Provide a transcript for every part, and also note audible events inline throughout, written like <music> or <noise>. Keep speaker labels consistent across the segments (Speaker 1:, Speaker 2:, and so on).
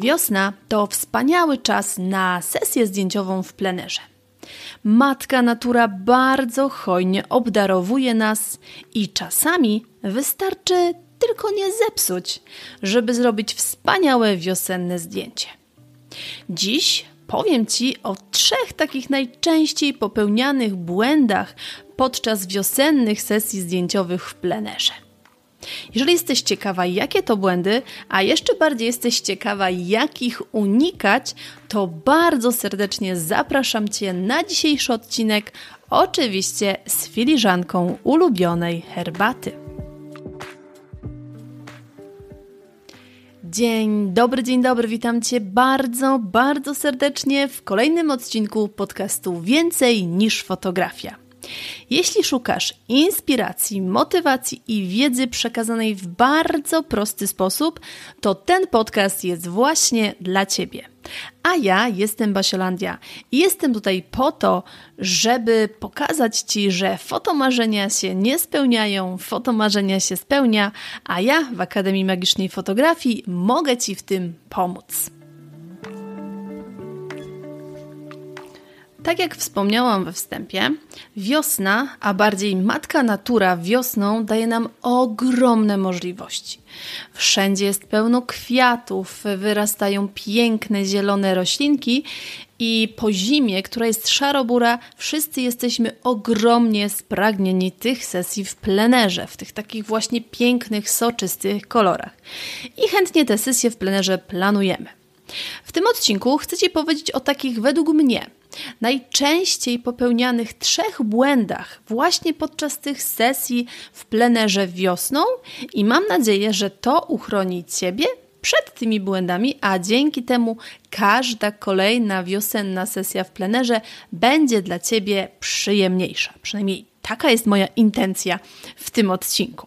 Speaker 1: Wiosna to wspaniały czas na sesję zdjęciową w plenerze. Matka natura bardzo hojnie obdarowuje nas i czasami wystarczy tylko nie zepsuć, żeby zrobić wspaniałe wiosenne zdjęcie. Dziś powiem Ci o trzech takich najczęściej popełnianych błędach podczas wiosennych sesji zdjęciowych w plenerze. Jeżeli jesteś ciekawa, jakie to błędy, a jeszcze bardziej jesteś ciekawa, jak ich unikać, to bardzo serdecznie zapraszam Cię na dzisiejszy odcinek, oczywiście z filiżanką ulubionej herbaty. Dzień dobry, dzień dobry, witam Cię bardzo, bardzo serdecznie w kolejnym odcinku podcastu Więcej niż fotografia. Jeśli szukasz inspiracji, motywacji i wiedzy przekazanej w bardzo prosty sposób, to ten podcast jest właśnie dla Ciebie. A ja jestem Basiolandia i jestem tutaj po to, żeby pokazać Ci, że fotomarzenia się nie spełniają, fotomarzenia się spełnia, a ja w Akademii Magicznej Fotografii mogę Ci w tym pomóc. Tak jak wspomniałam we wstępie, wiosna, a bardziej matka natura wiosną daje nam ogromne możliwości. Wszędzie jest pełno kwiatów, wyrastają piękne zielone roślinki i po zimie, która jest szarobura, wszyscy jesteśmy ogromnie spragnieni tych sesji w plenerze, w tych takich właśnie pięknych, soczystych kolorach. I chętnie te sesje w plenerze planujemy. W tym odcinku chcę Ci powiedzieć o takich według mnie najczęściej popełnianych trzech błędach właśnie podczas tych sesji w plenerze wiosną i mam nadzieję, że to uchroni Ciebie przed tymi błędami, a dzięki temu każda kolejna wiosenna sesja w plenerze będzie dla Ciebie przyjemniejsza. Przynajmniej taka jest moja intencja w tym odcinku.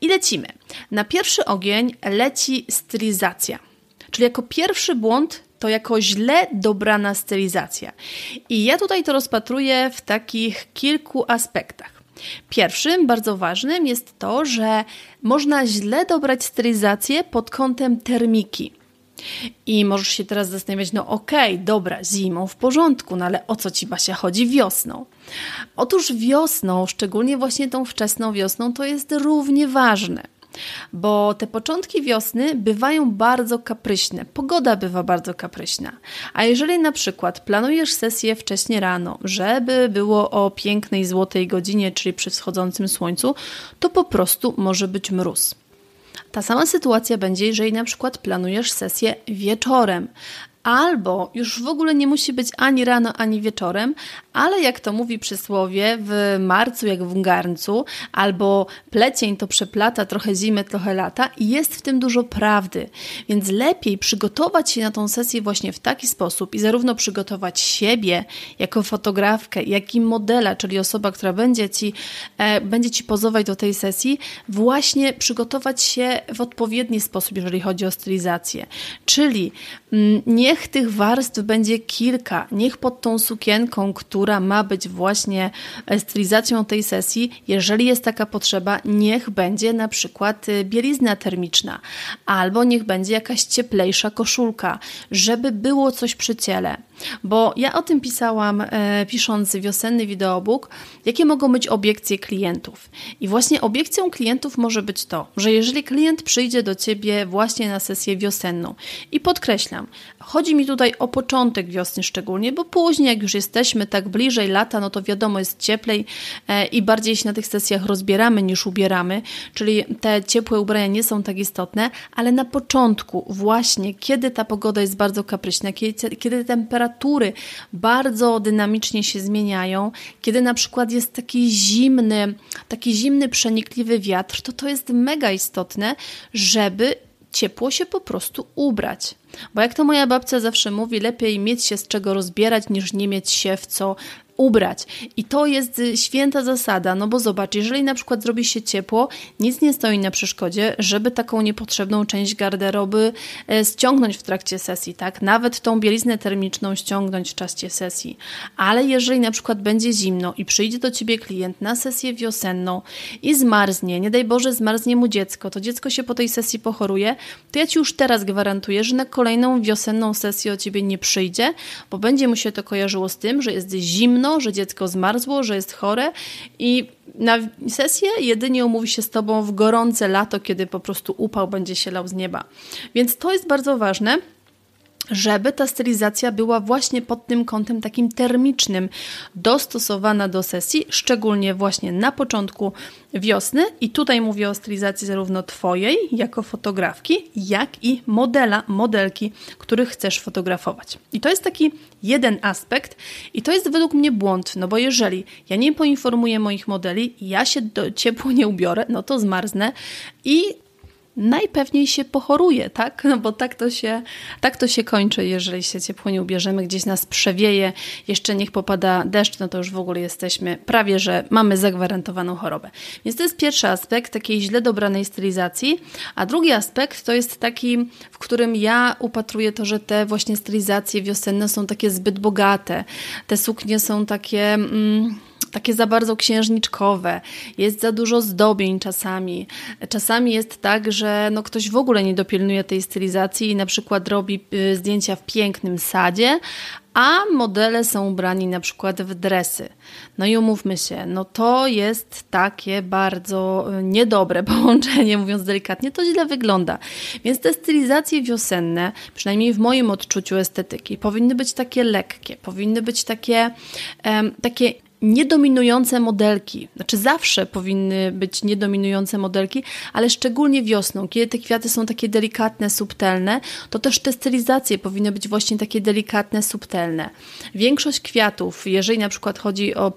Speaker 1: I lecimy. Na pierwszy ogień leci stylizacja. Czyli jako pierwszy błąd to jako źle dobrana stylizacja. I ja tutaj to rozpatruję w takich kilku aspektach. Pierwszym, bardzo ważnym jest to, że można źle dobrać stylizację pod kątem termiki. I możesz się teraz zastanawiać, no okej, okay, dobra, zimą w porządku, no ale o co ci Basia chodzi wiosną? Otóż wiosną, szczególnie właśnie tą wczesną wiosną, to jest równie ważne bo te początki wiosny bywają bardzo kapryśne, pogoda bywa bardzo kapryśna. A jeżeli na przykład planujesz sesję wcześnie rano, żeby było o pięknej złotej godzinie, czyli przy wschodzącym słońcu, to po prostu może być mróz. Ta sama sytuacja będzie, jeżeli na przykład planujesz sesję wieczorem, albo już w ogóle nie musi być ani rano, ani wieczorem, ale jak to mówi przysłowie, w marcu jak w garncu, albo plecień to przeplata trochę zimy, trochę lata i jest w tym dużo prawdy. Więc lepiej przygotować się na tą sesję właśnie w taki sposób i zarówno przygotować siebie jako fotografkę, jak i modela, czyli osoba, która będzie Ci, e, będzie ci pozować do tej sesji, właśnie przygotować się w odpowiedni sposób, jeżeli chodzi o stylizację. Czyli mm, nie niech tych warstw będzie kilka. Niech pod tą sukienką, która ma być właśnie e, stylizacją tej sesji, jeżeli jest taka potrzeba, niech będzie na przykład y, bielizna termiczna albo niech będzie jakaś cieplejsza koszulka, żeby było coś przy ciele. Bo ja o tym pisałam e, pisząc wiosenny wideobook, jakie mogą być obiekcje klientów. I właśnie obiekcją klientów może być to, że jeżeli klient przyjdzie do ciebie właśnie na sesję wiosenną i podkreślam, choć Chodzi mi tutaj o początek wiosny szczególnie, bo później, jak już jesteśmy tak bliżej lata, no to wiadomo, jest cieplej e, i bardziej się na tych sesjach rozbieramy niż ubieramy, czyli te ciepłe ubrania nie są tak istotne, ale na początku, właśnie kiedy ta pogoda jest bardzo kapryśna, kiedy, temperatury bardzo dynamicznie się zmieniają, kiedy na przykład jest taki zimny, taki zimny, przenikliwy wiatr, to to jest mega istotne, żeby ciepło się po prostu ubrać. Bo jak to moja babcia zawsze mówi, lepiej mieć się z czego rozbierać, niż nie mieć się w co ubrać. I to jest y, święta zasada, no bo zobacz, jeżeli na przykład zrobi się ciepło, nic nie stoi na przeszkodzie, żeby taką niepotrzebną część garderoby e, ściągnąć w trakcie sesji, tak? Nawet tą bieliznę termiczną ściągnąć w czasie sesji. Ale jeżeli na przykład będzie zimno i przyjdzie do ciebie klient na sesję wiosenną i zmarznie, nie daj Boże, zmarznie mu dziecko, to dziecko się po tej sesji pochoruje, to ja ci już teraz gwarantuję, że na kolejną wiosenną sesję o ciebie nie przyjdzie, bo będzie mu się to kojarzyło z tym, że jest zimno, no, że dziecko zmarzło, że jest chore i na sesję jedynie umówi się z tobą w gorące lato, kiedy po prostu upał będzie się lał z nieba. Więc to jest bardzo ważne żeby ta stylizacja była właśnie pod tym kątem takim termicznym, dostosowana do sesji, szczególnie właśnie na początku wiosny. I tutaj mówię o stylizacji zarówno Twojej, jako fotografki, jak i modela, modelki, których chcesz fotografować. I to jest taki jeden aspekt, i to jest według mnie błąd, no bo jeżeli ja nie poinformuję moich modeli, ja się do, ciepło nie ubiorę, no to zmarznę i najpewniej się pochoruje, tak? No bo tak to się, tak to się kończy, jeżeli się ciepło nie ubierzemy, gdzieś nas przewieje, jeszcze niech popada deszcz, no to już w ogóle jesteśmy prawie, że mamy zagwarantowaną chorobę. Więc to jest pierwszy aspekt takiej źle dobranej stylizacji, a drugi aspekt to jest taki, w którym ja upatruję to, że te właśnie stylizacje wiosenne są takie zbyt bogate, te suknie są takie... Mm, takie za bardzo księżniczkowe, jest za dużo zdobień czasami. Czasami jest tak, że no ktoś w ogóle nie dopilnuje tej stylizacji i na przykład robi y, zdjęcia w pięknym sadzie, a modele są ubrani na przykład w dresy. No i umówmy się, no to jest takie bardzo y, niedobre <laughs> połączenie, mówiąc delikatnie, to źle wygląda. Więc te stylizacje wiosenne, przynajmniej w moim odczuciu estetyki, powinny być takie lekkie, powinny być takie, um, takie niedominujące modelki. Znaczy zawsze powinny być niedominujące modelki, ale szczególnie wiosną, kiedy te kwiaty są takie delikatne, subtelne, to też te stylizacje powinny być właśnie takie delikatne, subtelne. Większość kwiatów, jeżeli na przykład chodzi o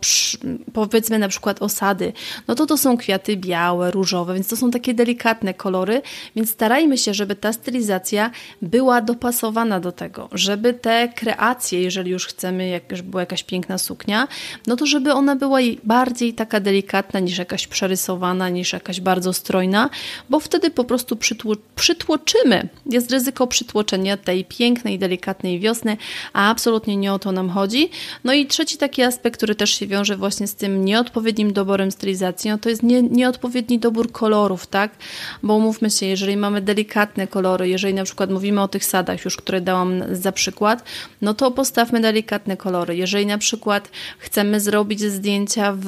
Speaker 1: powiedzmy na przykład osady, no to to są kwiaty białe, różowe, więc to są takie delikatne kolory, więc starajmy się, żeby ta stylizacja była dopasowana do tego, żeby te kreacje, jeżeli już chcemy, jak, już była jakaś piękna suknia, no to żeby ona była bardziej taka delikatna niż jakaś przerysowana, niż jakaś bardzo strojna, bo wtedy po prostu przytło, przytłoczymy. Jest ryzyko przytłoczenia tej pięknej, delikatnej wiosny, a absolutnie nie o to nam chodzi. No i trzeci taki aspekt, który też się wiąże właśnie z tym nieodpowiednim doborem stylizacji, no to jest nie, nieodpowiedni dobór kolorów, tak? Bo umówmy się, jeżeli mamy delikatne kolory, jeżeli na przykład mówimy o tych sadach już, które dałam za przykład, no to postawmy delikatne kolory. Jeżeli na przykład chcemy zrobić robić zdjęcia w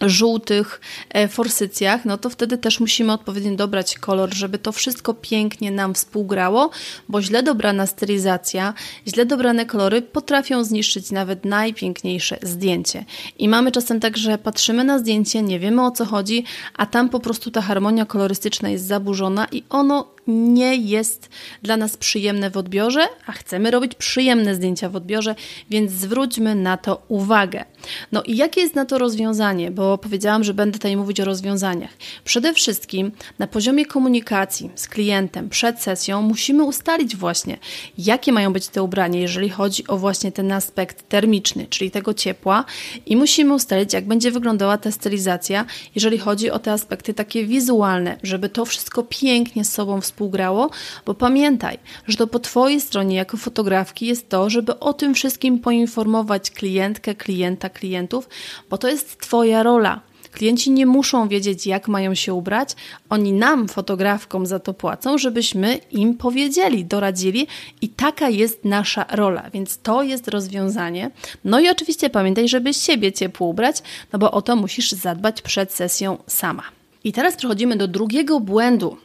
Speaker 1: żółtych e, forsycjach, no to wtedy też musimy odpowiednio dobrać kolor, żeby to wszystko pięknie nam współgrało, bo źle dobrana stylizacja, źle dobrane kolory potrafią zniszczyć nawet najpiękniejsze zdjęcie. I mamy czasem tak, że patrzymy na zdjęcie, nie wiemy o co chodzi, a tam po prostu ta harmonia kolorystyczna jest zaburzona i ono nie jest dla nas przyjemne w odbiorze, a chcemy robić przyjemne zdjęcia w odbiorze, więc zwróćmy na to uwagę. No i jakie jest na to rozwiązanie? Bo powiedziałam, że będę tutaj mówić o rozwiązaniach. Przede wszystkim na poziomie komunikacji z klientem przed sesją musimy ustalić właśnie, jakie mają być te ubrania, jeżeli chodzi o właśnie ten aspekt termiczny, czyli tego ciepła, i musimy ustalić, jak będzie wyglądała ta stylizacja, jeżeli chodzi o te aspekty takie wizualne, żeby to wszystko pięknie z sobą współpracowało współgrało, bo pamiętaj, że to po Twojej stronie jako fotografki jest to, żeby o tym wszystkim poinformować klientkę, klienta, klientów, bo to jest Twoja rola. Klienci nie muszą wiedzieć, jak mają się ubrać, oni nam, fotografkom, za to płacą, żebyśmy im powiedzieli, doradzili i taka jest nasza rola, więc to jest rozwiązanie. No i oczywiście pamiętaj, żeby siebie ciepło ubrać, no bo o to musisz zadbać przed sesją sama. I teraz przechodzimy do drugiego błędu.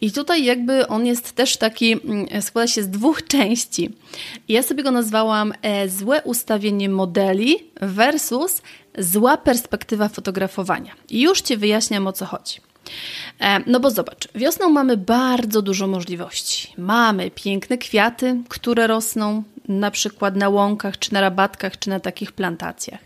Speaker 1: I tutaj jakby on jest też taki, mm, składa się z dwóch <laughs> części. Ja sobie go nazwałam e, złe ustawienie modeli versus zła perspektywa fotografowania. I już Ci wyjaśniam o co chodzi. E, no bo zobacz, wiosną mamy bardzo dużo możliwości. Mamy piękne kwiaty, które rosną, na przykład na łąkach, czy na rabatkach, czy na takich plantacjach.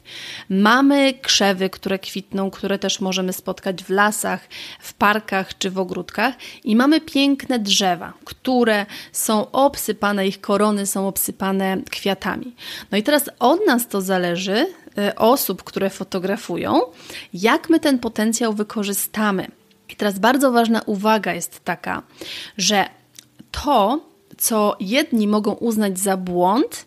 Speaker 1: Mamy krzewy, które kwitną, które też możemy spotkać w lasach, w parkach, czy w ogródkach. I mamy piękne drzewa, które są obsypane, ich korony są obsypane kwiatami. No i teraz od nas to zależy, e, osób, które fotografują, jak my ten potencjał wykorzystamy. I teraz bardzo ważna uwaga jest taka, że to, co jedni mogą uznać za błąd,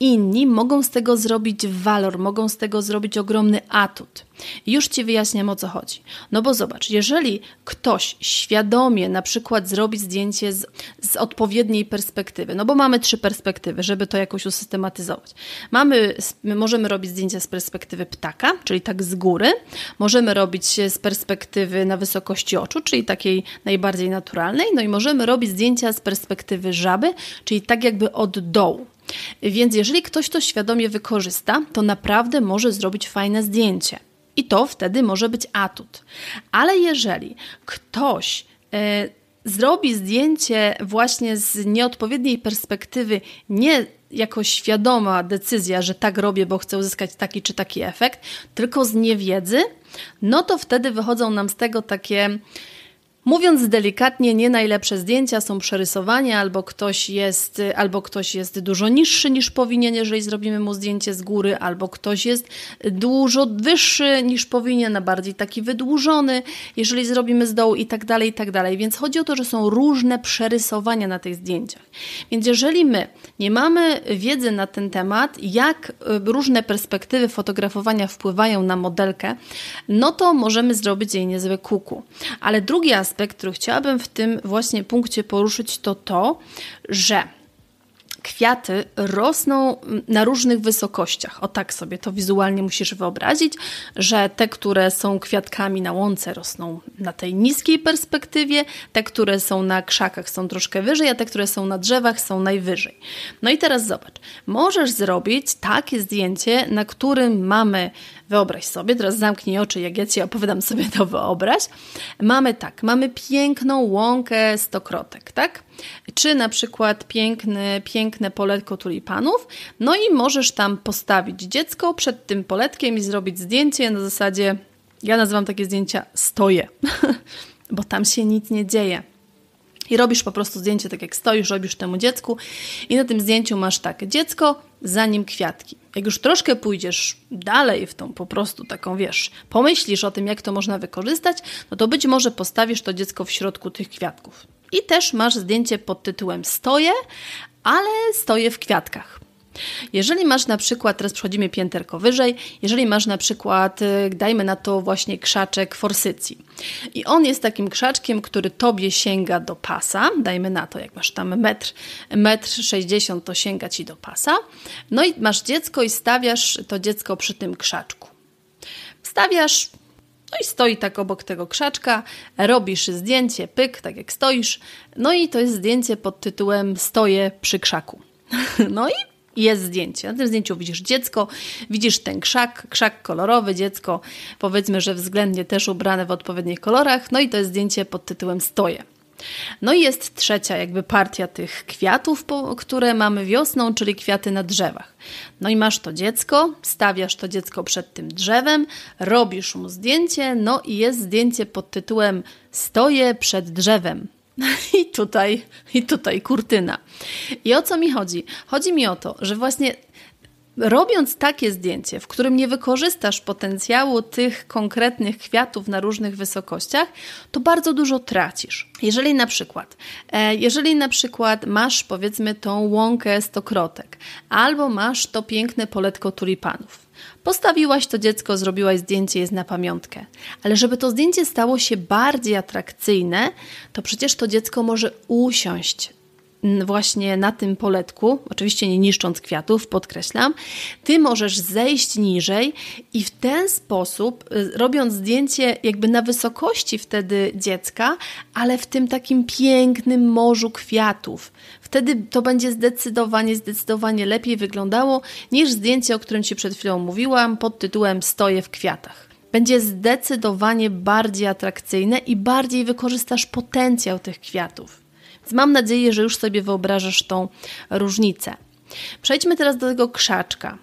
Speaker 1: inni mogą z tego zrobić walor, mogą z tego zrobić ogromny atut. Już Ci wyjaśniam o co chodzi. No bo zobacz, jeżeli ktoś świadomie na przykład zrobi zdjęcie z, z odpowiedniej perspektywy, no bo mamy trzy perspektywy, żeby to jakoś usystematyzować. Mamy, możemy robić zdjęcia z perspektywy ptaka, czyli tak z góry, możemy robić z perspektywy na wysokości oczu, czyli takiej najbardziej naturalnej, no i możemy robić zdjęcia z perspektywy żaby, czyli tak jakby od dołu. Więc jeżeli ktoś to świadomie wykorzysta, to naprawdę może zrobić fajne zdjęcie. I to wtedy może być atut. Ale jeżeli ktoś e, zrobi zdjęcie właśnie z nieodpowiedniej perspektywy, nie jako świadoma decyzja, że tak robię, bo chcę uzyskać taki czy taki efekt, tylko z niewiedzy, no to wtedy wychodzą nam z tego takie Mówiąc delikatnie, nie najlepsze zdjęcia są przerysowania, albo ktoś jest, albo ktoś jest dużo niższy niż powinien, jeżeli zrobimy mu zdjęcie z góry, albo ktoś jest dużo wyższy niż powinien, a bardziej taki wydłużony, jeżeli zrobimy z dołu i tak dalej, i tak dalej. Więc chodzi o to, że są różne przerysowania na tych zdjęciach. Więc jeżeli my nie mamy wiedzy na ten temat, jak y, różne perspektywy fotografowania wpływają na modelkę, no to możemy zrobić jej niezły kuku. Ale drugi aspekt aspekt, który chciałabym w tym właśnie punkcie poruszyć, to to, że kwiaty rosną na różnych wysokościach. O tak sobie to wizualnie musisz wyobrazić, że te, które są kwiatkami na łące, rosną na tej niskiej perspektywie, te, które są na krzakach, są troszkę wyżej, a te, które są na drzewach, są najwyżej. No i teraz zobacz, możesz zrobić takie zdjęcie, na którym mamy Wyobraź sobie, teraz zamknij oczy, jak ja Ci opowiadam sobie to wyobraź. Mamy tak, mamy piękną łąkę stokrotek, tak? Czy na przykład piękny, piękne poletko tulipanów, no i możesz tam postawić dziecko przed tym poletkiem i zrobić zdjęcie na zasadzie, ja nazywam takie zdjęcia stoję, <laughs> bo tam się nic nie dzieje. I robisz po prostu zdjęcie tak jak stoisz, robisz temu dziecku i na tym zdjęciu masz tak, dziecko, za nim kwiatki. Jak już troszkę pójdziesz dalej w tą po prostu taką, wiesz, pomyślisz o tym, jak to można wykorzystać, no to być może postawisz to dziecko w środku tych kwiatków. I też masz zdjęcie pod tytułem Stoję, ale stoję w kwiatkach. Jeżeli masz na przykład, teraz przechodzimy pięterko wyżej, jeżeli masz na przykład, y, dajmy na to właśnie krzaczek forsycji i on jest takim krzaczkiem, który tobie sięga do pasa, dajmy na to, jak masz tam metr, metr 60 to sięga ci do pasa, no i masz dziecko i stawiasz to dziecko przy tym krzaczku. Stawiasz no i stoi tak obok tego krzaczka, robisz zdjęcie, pyk, tak jak stoisz. No i to jest zdjęcie pod tytułem Stoję przy krzaku. <laughs> No i jest zdjęcie. Na tym zdjęciu widzisz dziecko, widzisz ten krzak, krzak kolorowy, dziecko powiedzmy, że względnie też ubrane w odpowiednich kolorach, no i to jest zdjęcie pod tytułem Stoję. No i jest trzecia jakby partia tych kwiatów, które mamy wiosną, czyli kwiaty na drzewach. No i masz to dziecko, stawiasz to dziecko przed tym drzewem, robisz mu zdjęcie, no i jest zdjęcie pod tytułem Stoję przed drzewem. No I tutaj, I tutaj kurtyna. I o co mi chodzi? Chodzi mi o to, że właśnie Robiąc takie zdjęcie, w którym nie wykorzystasz potencjału tych konkretnych kwiatów na różnych wysokościach, to bardzo dużo tracisz. Jeżeli na przykład, e, jeżeli na przykład masz powiedzmy tą łąkę stokrotek, albo masz to piękne poletko tulipanów. Postawiłaś to dziecko, zrobiłaś zdjęcie, jest na pamiątkę. Ale żeby to zdjęcie stało się bardziej atrakcyjne, to przecież to dziecko może usiąść właśnie na tym poletku, oczywiście nie niszcząc kwiatów, podkreślam, ty możesz zejść niżej i w ten sposób, y, robiąc zdjęcie jakby na wysokości wtedy dziecka, ale w tym takim pięknym morzu kwiatów. Wtedy to będzie zdecydowanie, zdecydowanie lepiej wyglądało niż zdjęcie, o którym Ci przed chwilą mówiłam, pod tytułem Stoję w kwiatach będzie zdecydowanie bardziej atrakcyjne i bardziej wykorzystasz potencjał tych kwiatów. Więc mam nadzieję, że już sobie wyobrażasz tą różnicę. Przejdźmy teraz do tego krzaczka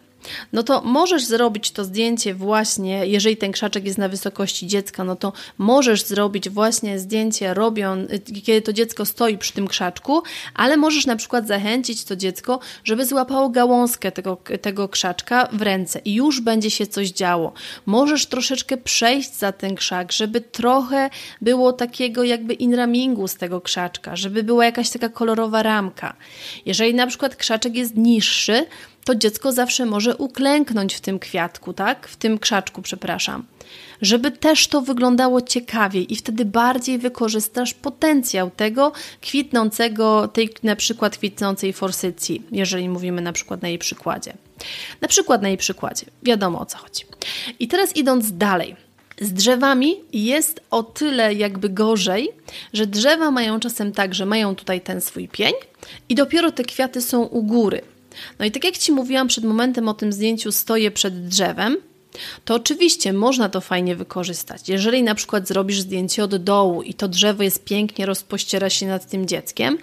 Speaker 1: no to możesz zrobić to zdjęcie właśnie, jeżeli ten krzaczek jest na wysokości dziecka, no to możesz zrobić właśnie zdjęcie robiąc, kiedy to dziecko stoi przy tym krzaczku, ale możesz na przykład zachęcić to dziecko, żeby złapało gałązkę tego, tego krzaczka w ręce i już będzie się coś działo. Możesz troszeczkę przejść za ten krzak, żeby trochę było takiego jakby inramingu z tego krzaczka, żeby była jakaś taka kolorowa ramka. Jeżeli na przykład krzaczek jest niższy, to dziecko zawsze może uklęknąć w tym kwiatku, tak? W tym krzaczku, przepraszam. Żeby też to wyglądało ciekawiej i wtedy bardziej wykorzystasz potencjał tego kwitnącego, tej na przykład kwitnącej forsycji, jeżeli mówimy na przykład na jej przykładzie. Na przykład na jej przykładzie, wiadomo o co chodzi. I teraz idąc dalej, z drzewami jest o tyle jakby gorzej, że drzewa mają czasem tak, że mają tutaj ten swój pień i dopiero te kwiaty są u góry. No i tak jak Ci mówiłam przed momentem o tym zdjęciu, stoję przed drzewem, to oczywiście można to fajnie wykorzystać. Jeżeli na przykład zrobisz zdjęcie od dołu i to drzewo jest pięknie, rozpościera się nad tym dzieckiem,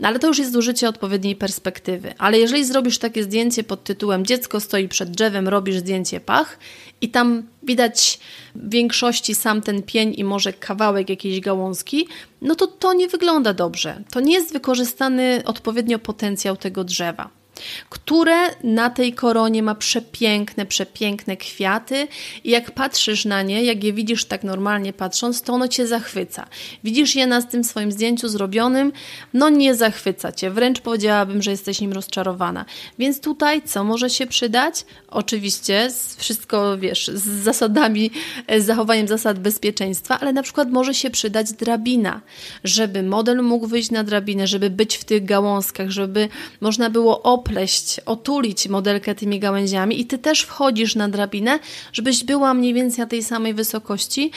Speaker 1: no ale to już jest użycie odpowiedniej perspektywy. Ale jeżeli zrobisz takie zdjęcie pod tytułem Dziecko stoi przed drzewem, robisz zdjęcie pach i tam widać w większości sam ten pień i może kawałek jakiejś gałązki, no to to nie wygląda dobrze. To nie jest wykorzystany odpowiednio potencjał tego drzewa które na tej koronie ma przepiękne, przepiękne kwiaty i jak patrzysz na nie, jak je widzisz tak normalnie patrząc, to ono cię zachwyca. Widzisz je na tym swoim zdjęciu zrobionym, no nie zachwyca cię, wręcz powiedziałabym, że jesteś nim rozczarowana. Więc tutaj co może się przydać? oczywiście, z wszystko wiesz, z zasadami, e, z zachowaniem zasad bezpieczeństwa, ale na przykład może się przydać drabina, żeby model mógł wyjść na drabinę, żeby być w tych gałązkach, żeby można było opleść, otulić modelkę tymi gałęziami i ty też wchodzisz na drabinę, żebyś była mniej więcej na tej samej wysokości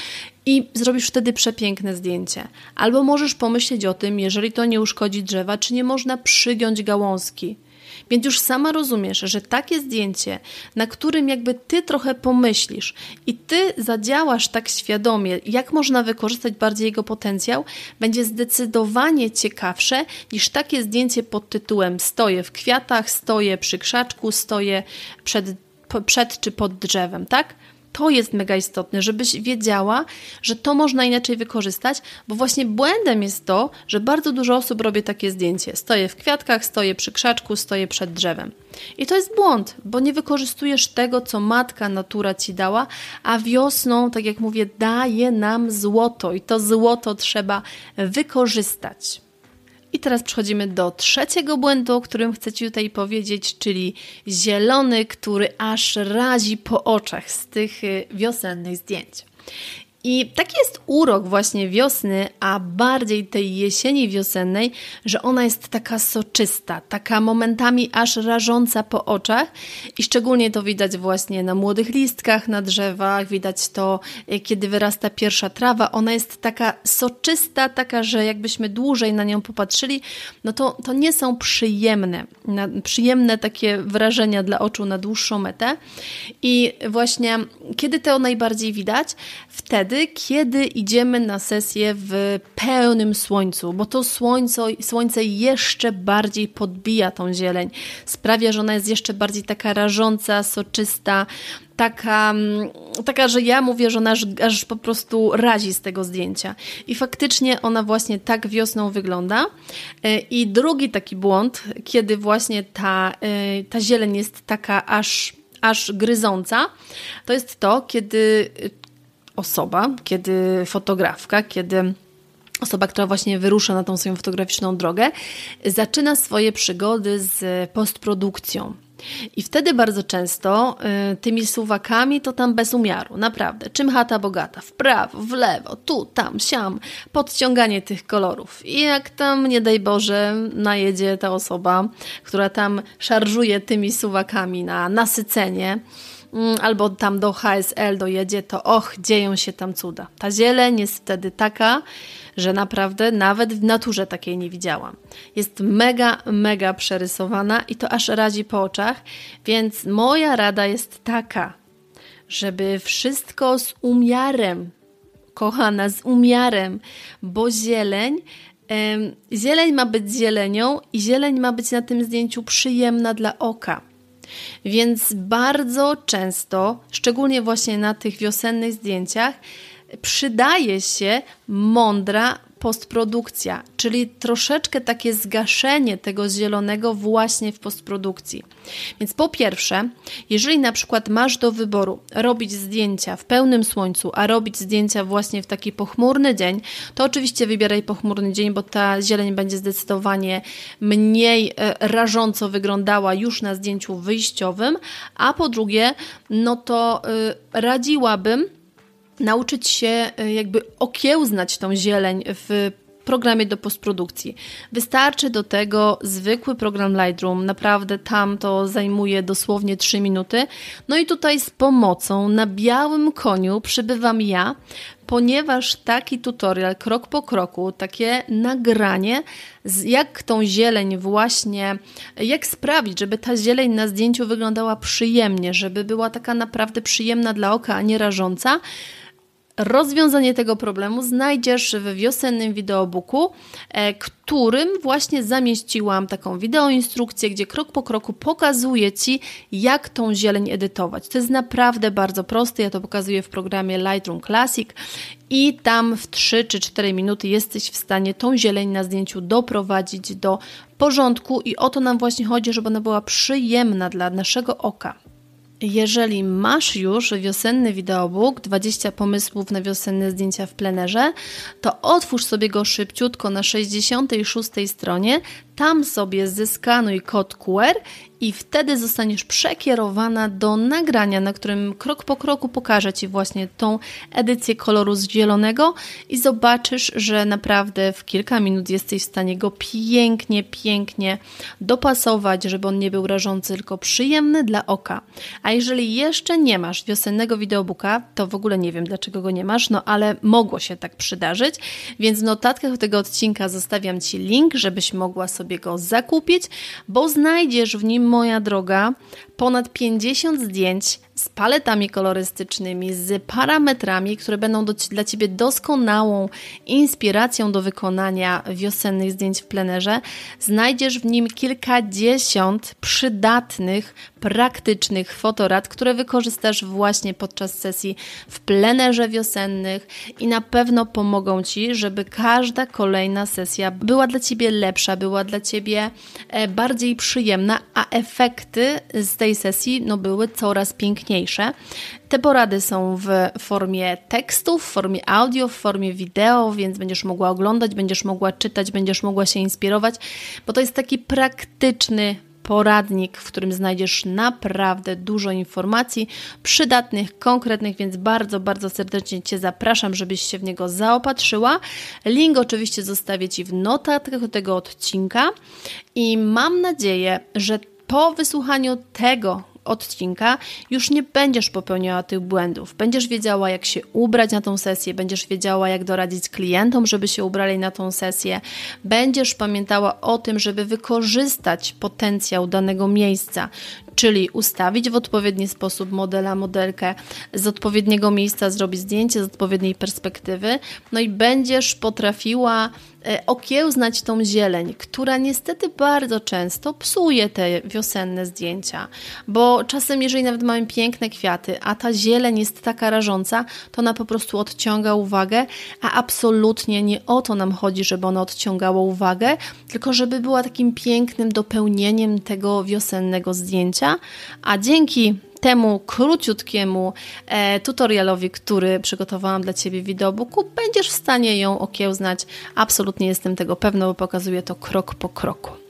Speaker 1: i zrobisz wtedy przepiękne zdjęcie. Albo możesz pomyśleć o tym, jeżeli to nie uszkodzi drzewa, czy nie można przygiąć gałązki więc już sama rozumiesz, że takie zdjęcie, na którym jakby ty trochę pomyślisz i ty zadziałasz tak świadomie, jak można wykorzystać bardziej jego potencjał, będzie zdecydowanie ciekawsze niż takie zdjęcie pod tytułem stoję w kwiatach, stoję przy krzaczku, stoję przed, przed czy pod drzewem, tak? To jest mega istotne, żebyś wiedziała, że to można inaczej wykorzystać, bo właśnie błędem jest to, że bardzo dużo osób robi takie zdjęcie. Stoję w kwiatkach, stoję przy krzaczku, stoję przed drzewem. I to jest błąd, bo nie wykorzystujesz tego, co matka natura ci dała, a wiosną, tak jak mówię, daje nam złoto i to złoto trzeba wykorzystać. I teraz przechodzimy do trzeciego błędu, o którym chcę Ci tutaj powiedzieć, czyli zielony, który aż razi po oczach z tych y, wiosennych zdjęć. I taki jest urok właśnie wiosny, a bardziej tej jesieni wiosennej, że ona jest taka soczysta, taka momentami aż rażąca po oczach i szczególnie to widać właśnie na młodych listkach, na drzewach, widać to e, kiedy wyrasta pierwsza trawa, ona jest taka soczysta, taka, że jakbyśmy dłużej na nią popatrzyli, no to, to nie są przyjemne, na, przyjemne takie wrażenia dla oczu na dłuższą metę i właśnie kiedy to najbardziej widać? Wtedy wtedy, kiedy idziemy na sesję w pełnym słońcu, bo to słońce, słońce jeszcze bardziej podbija tą zieleń. Sprawia, że ona jest jeszcze bardziej taka rażąca, soczysta, taka, mm, taka że ja mówię, że ona aż, aż po prostu razi z tego zdjęcia. I faktycznie ona właśnie tak wiosną wygląda. E, I drugi taki błąd, kiedy właśnie ta, e, ta zieleń jest taka aż aż gryząca, to jest to, kiedy osoba, kiedy fotografka, kiedy osoba, która właśnie wyrusza na tą swoją fotograficzną drogę, zaczyna swoje przygody z postprodukcją. I wtedy bardzo często y, tymi suwakami to tam bez umiaru, naprawdę. Czym chata bogata? W prawo, w lewo, tu, tam, siam. Podciąganie tych kolorów. I jak tam, nie daj Boże, najedzie ta osoba, która tam szarżuje tymi suwakami na nasycenie, Mm, albo tam do HSL dojedzie, to och, dzieją się tam cuda. Ta zieleń jest wtedy taka, że naprawdę nawet w naturze takiej nie widziałam. Jest mega, mega przerysowana i to aż razi po oczach, więc moja rada jest taka, żeby wszystko z umiarem, kochana, z umiarem, bo zieleń Zieleń ma być zielenią i zieleń ma być na tym zdjęciu przyjemna dla oka. Więc bardzo często, szczególnie właśnie na tych wiosennych zdjęciach, przydaje się mądra postprodukcja, czyli troszeczkę takie zgaszenie tego zielonego właśnie w postprodukcji. Więc po pierwsze, jeżeli na przykład masz do wyboru robić zdjęcia w pełnym słońcu, a robić zdjęcia właśnie w taki pochmurny dzień, to oczywiście wybieraj pochmurny dzień, bo ta zieleń będzie zdecydowanie mniej e, rażąco wyglądała już na zdjęciu wyjściowym, a po drugie, no to e, radziłabym nauczyć się e, jakby okiełznać tą zieleń w programie do postprodukcji. Wystarczy do tego zwykły program Lightroom, naprawdę tam to zajmuje dosłownie 3 minuty. No i tutaj z pomocą na białym koniu przybywam ja, ponieważ taki tutorial krok po kroku, takie nagranie, jak tą zieleń właśnie, jak sprawić, żeby ta zieleń na zdjęciu wyglądała przyjemnie, żeby była taka naprawdę przyjemna dla oka, a nie rażąca Rozwiązanie tego problemu znajdziesz w wiosennym wideobooku, e, którym właśnie zamieściłam taką wideoinstrukcję, gdzie krok po kroku pokazuję Ci, jak tą zieleń edytować. To jest naprawdę bardzo proste, ja to pokazuję w programie Lightroom Classic i tam w 3 czy 4 minuty jesteś w stanie tą zieleń na zdjęciu doprowadzić do porządku i o to nam właśnie chodzi, żeby ona była przyjemna dla naszego oka. Jeżeli masz już wiosenny wideobook, 20 pomysłów na wiosenne zdjęcia w plenerze, to otwórz sobie go szybciutko na 66 stronie, tam sobie zeskanuj kod QR i wtedy zostaniesz przekierowana do nagrania, na którym krok po kroku pokażę Ci właśnie tą edycję koloru z zielonego i zobaczysz, że naprawdę w kilka minut jesteś w stanie go pięknie, pięknie dopasować, żeby on nie był rażący, tylko przyjemny dla oka. A jeżeli jeszcze nie masz wiosennego wideobooka, to w ogóle nie wiem dlaczego go nie masz, no ale mogło się tak przydarzyć, więc w notatkach tego odcinka zostawiam Ci link, żebyś mogła sobie sobie go zakupić, bo znajdziesz w nim, moja droga, ponad 50 zdjęć z paletami kolorystycznymi, z parametrami, które będą do, dla Ciebie doskonałą inspiracją do wykonania wiosennych zdjęć w plenerze. Znajdziesz w nim kilkadziesiąt przydatnych, praktycznych fotorad, które wykorzystasz właśnie podczas sesji w plenerze wiosennych i na pewno pomogą Ci, żeby każda kolejna sesja była dla Ciebie lepsza, była dla Ciebie e, bardziej przyjemna, a efekty z tej sesji no, były coraz piękniejsze. Te porady są w formie tekstów, w formie audio, w formie wideo, więc będziesz mogła oglądać, będziesz mogła czytać, będziesz mogła się inspirować, bo to jest taki praktyczny poradnik, w którym znajdziesz naprawdę dużo informacji przydatnych, konkretnych, więc bardzo, bardzo serdecznie Cię zapraszam, żebyś się w niego zaopatrzyła. Link oczywiście zostawię Ci w notatkach tego odcinka i mam nadzieję, że po wysłuchaniu tego odcinka, już nie będziesz popełniała tych błędów. Będziesz wiedziała, jak się ubrać na tą sesję, będziesz wiedziała, jak doradzić klientom, żeby się ubrali na tą sesję, będziesz pamiętała o tym, żeby wykorzystać potencjał danego miejsca czyli ustawić w odpowiedni sposób modela, modelkę, z odpowiedniego miejsca zrobić zdjęcie, z odpowiedniej perspektywy, no i będziesz potrafiła e, okiełznać tą zieleń, która niestety bardzo często psuje te wiosenne zdjęcia, bo czasem jeżeli nawet mamy piękne kwiaty, a ta zieleń jest taka rażąca, to ona po prostu odciąga uwagę, a absolutnie nie o to nam chodzi, żeby ona odciągała uwagę, tylko żeby była takim pięknym dopełnieniem tego wiosennego zdjęcia, a dzięki temu króciutkiemu e, tutorialowi, który przygotowałam dla Ciebie w wideobooku, będziesz w stanie ją okiełznać. Absolutnie jestem tego pewna, bo pokazuję to krok po kroku.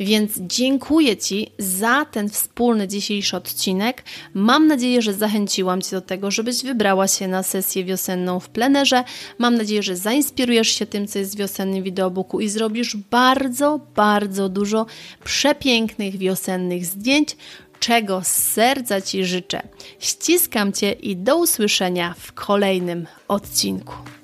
Speaker 1: Więc dziękuję Ci za ten wspólny dzisiejszy odcinek. Mam nadzieję, że zachęciłam Cię do tego, żebyś wybrała się na sesję wiosenną w plenerze. Mam nadzieję, że zainspirujesz się tym, co jest w wiosennym wideobooku i zrobisz bardzo, bardzo dużo przepięknych wiosennych zdjęć, czego z serca Ci życzę. Ściskam Cię i do usłyszenia w kolejnym odcinku.